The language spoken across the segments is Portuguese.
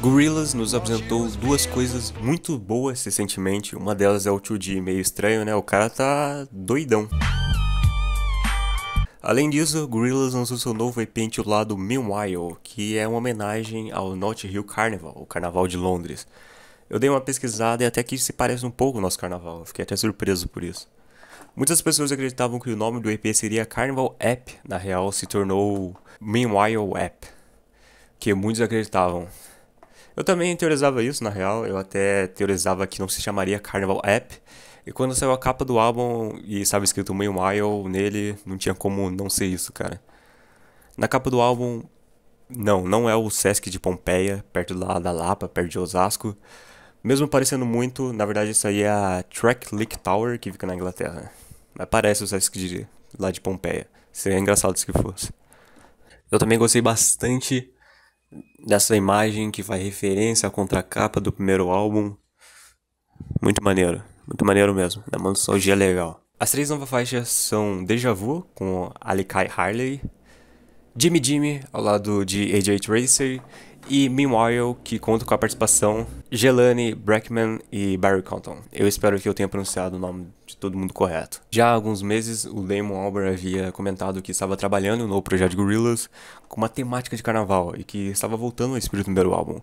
Gorillaz nos apresentou duas coisas muito boas recentemente. Uma delas é o 2D meio estranho, né? O cara tá doidão. Além disso, Gorillaz lançou seu novo EP intitulado Meanwhile, que é uma homenagem ao Notting Hill Carnival, o carnaval de Londres. Eu dei uma pesquisada e até que se parece um pouco o nosso carnaval, fiquei até surpreso por isso. Muitas pessoas acreditavam que o nome do EP seria Carnival App, na real se tornou Meanwhile App, que muitos acreditavam. Eu também teorizava isso, na real. Eu até teorizava que não se chamaria Carnival App. E quando saiu a capa do álbum e estava escrito Meanwhile nele, não tinha como não ser isso, cara. Na capa do álbum, não, não é o Sesc de Pompeia, perto lá da Lapa, perto de Osasco. Mesmo parecendo muito, na verdade isso aí é a Tracklick Tower, que fica na Inglaterra. Mas parece o Sesc de, lá de Pompeia. Seria engraçado se que fosse. Eu também gostei bastante dessa imagem que faz referência à contracapa do primeiro álbum. Muito maneiro, muito maneiro mesmo. Dá né, uma nostalgia legal. As três novas faixas são Deja Vu com Alikai Harley, Jimmy Jimmy ao lado de AJ Tracer e Meanwhile, que conta com a participação Gelane Brackman e Barry Compton. Eu espero que eu tenha pronunciado o nome todo mundo correto. Já há alguns meses, o Damon Albarn havia comentado que estava trabalhando no projeto Gorillaz com uma temática de carnaval e que estava voltando ao espírito do primeiro álbum.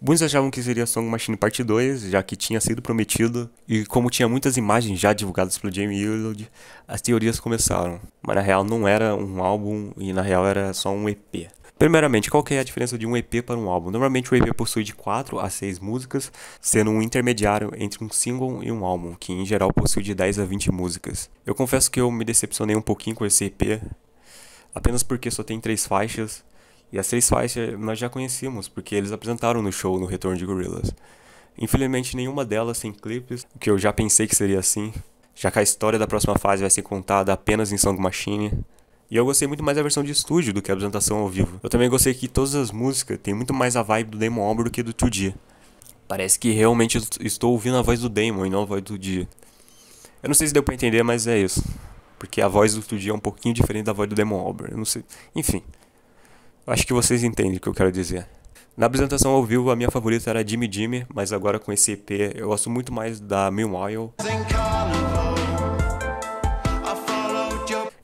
Muitos achavam que seria Song Machine Parte 2, já que tinha sido prometido, e como tinha muitas imagens já divulgadas pelo Jamie Hewlett, as teorias começaram. Mas na real não era um álbum, e na real era só um EP. Primeiramente, qual que é a diferença de um EP para um álbum? Normalmente o EP possui de 4 a 6 músicas, sendo um intermediário entre um single e um álbum, que em geral possui de 10 a 20 músicas. Eu confesso que eu me decepcionei um pouquinho com esse EP, apenas porque só tem três faixas, e as três faixas nós já conhecíamos, porque eles apresentaram no show no Retorno de Gorillaz. Infelizmente nenhuma delas tem clipes, o que eu já pensei que seria assim, já que a história da próxima fase vai ser contada apenas em Song Machine. E eu gostei muito mais da versão de estúdio do que a apresentação ao vivo. Eu também gostei que todas as músicas têm muito mais a vibe do Damon Albarn do que do 2 Parece que realmente estou ouvindo a voz do Damon e não a voz do dia. Eu não sei se deu pra entender, mas é isso. Porque a voz do 2 é um pouquinho diferente da voz do Damon Albarn. Eu não sei. Enfim. Eu acho que vocês entendem o que eu quero dizer. Na apresentação ao vivo, a minha favorita era Jimmy Jimmy, mas agora com esse EP eu gosto muito mais da Meanwhile.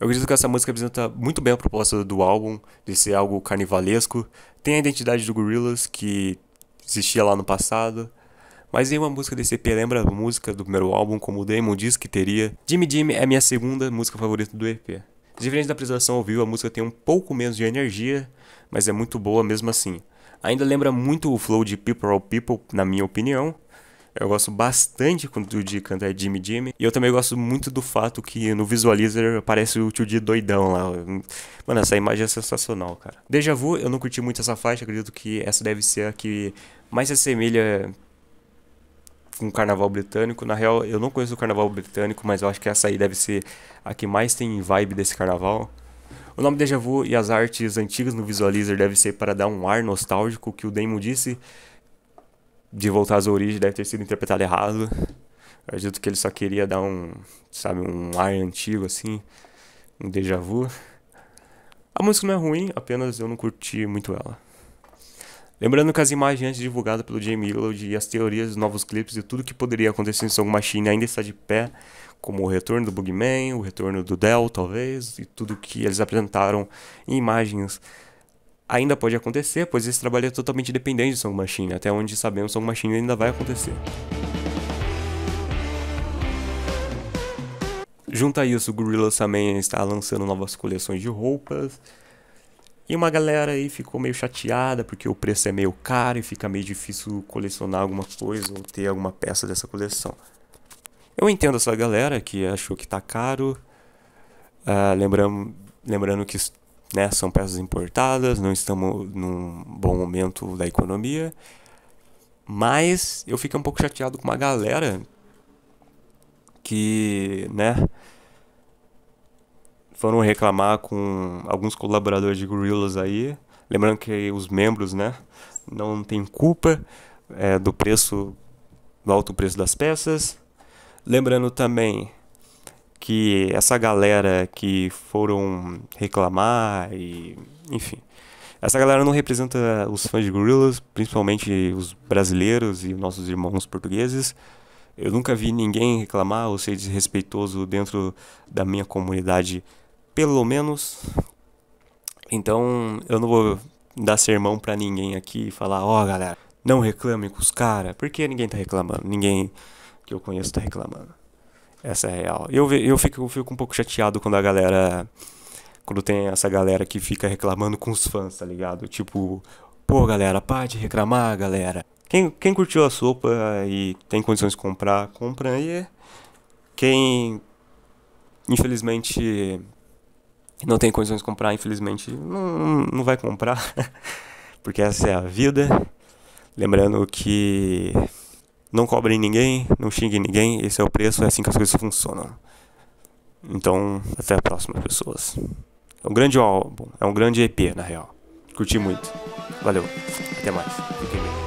Eu acredito que essa música apresenta muito bem a proposta do álbum, de ser algo carnivalesco. Tem a identidade do Gorillaz, que existia lá no passado. Mas em uma música desse EP lembra a música do primeiro álbum, como o Damon disse que teria. Jimmy Jimmy é minha segunda música favorita do EP. Diferente da apresentação ao vivo, a música tem um pouco menos de energia, mas é muito boa mesmo assim. Ainda lembra muito o flow de People Are People, na minha opinião, eu gosto bastante quando o Tio Di canta é Jimmy Jimmy. E eu também gosto muito do fato que no Visualizer aparece o Tio doidão lá. Mano, essa imagem é sensacional, cara. Deja Vu, eu não curti muito essa faixa. Acredito que essa deve ser a que mais se assemelha com um o carnaval britânico. Na real, eu não conheço o carnaval britânico, mas eu acho que essa aí deve ser a que mais tem vibe desse carnaval. O nome Deja Vu e as artes antigas no Visualizer deve ser para dar um ar nostálgico que o Damon disse de voltar às origens deve ter sido interpretado errado. Eu acredito que ele só queria dar um, sabe, um ar antigo assim, um déjà vu. A música não é ruim, apenas eu não curti muito ela. Lembrando que as imagens antes divulgadas pelo Jamie Millard e as teorias dos novos clipes e tudo que poderia acontecer em Song Machine ainda está de pé, como o retorno do Bugman, o retorno do Dell, talvez, e tudo que eles apresentaram em imagens ainda pode acontecer, pois esse trabalho é totalmente dependente de Song Machine, até onde sabemos, Song Machine ainda vai acontecer. Junto a isso, o Gorillaz também está lançando novas coleções de roupas. E uma galera aí ficou meio chateada porque o preço é meio caro e fica meio difícil colecionar alguma coisa ou ter alguma peça dessa coleção. Eu entendo essa galera que achou que tá caro. Uh, ah, lembrando, lembrando que né? São peças importadas, não estamos num bom momento da economia. Mas eu fico um pouco chateado com uma galera que, né, foram reclamar com alguns colaboradores de gorilas aí, lembrando que os membros, né, não têm culpa é, do preço, do alto preço das peças. Lembrando também que essa galera que foram reclamar e. enfim. Essa galera não representa os fãs de Gorillaz, principalmente os brasileiros e nossos irmãos portugueses. Eu nunca vi ninguém reclamar ou ser desrespeitoso dentro da minha comunidade, pelo menos. Então, eu não vou dar sermão para ninguém aqui e falar, ó, oh, galera, não reclame com os caras, porque ninguém tá reclamando, ninguém que eu conheço tá reclamando. Essa é real. Eu, eu, fico, eu fico um pouco chateado quando a galera. Quando tem essa galera que fica reclamando com os fãs, tá ligado? Tipo, pô, galera, para de reclamar, galera. Quem, quem curtiu a sopa e tem condições de comprar, compra aí. Quem, infelizmente, não tem condições de comprar, infelizmente, não, não vai comprar. Porque essa é a vida. Lembrando que não cobrem ninguém, não xinguem ninguém, esse é o preço, é assim que as coisas funcionam. Então, até a próxima, pessoas. É um grande álbum, é um grande EP, na real. Curti muito. Valeu, até mais. Fiquem bem.